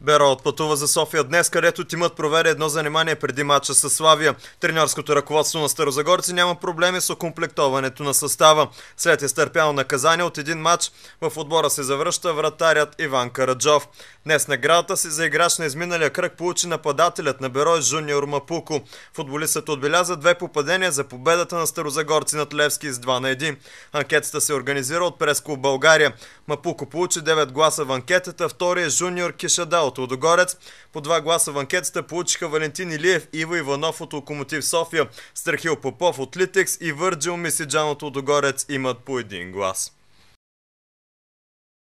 Беро отпътува за София днес, където тимът проведе едно занимание преди матча с Славия. Треньорското ръководство на Старозагорци няма проблеми с окомплектоването на състава. След изтърпяно наказание от един матч в отбора се завръща вратарят Иван Караджов. Днес наградата си за играч на изминалия кръг получи нападателят на Берой Жуниор Мапуко. Футболистът отбеляза две попадения за победата на старозагорци над Левски с 2 на 1. Анкетата се организира от Преско България. Мапуко получи 9 гласа в анкетата, втория е Жуниор Кишада от Лодогорец. По 2 гласа в анкетата получиха Валентин Илиев, Иво Иванов от Локомотив София, Страхил Попов от Литекс и Върджил Мисиджан от Лодогорец имат по един глас.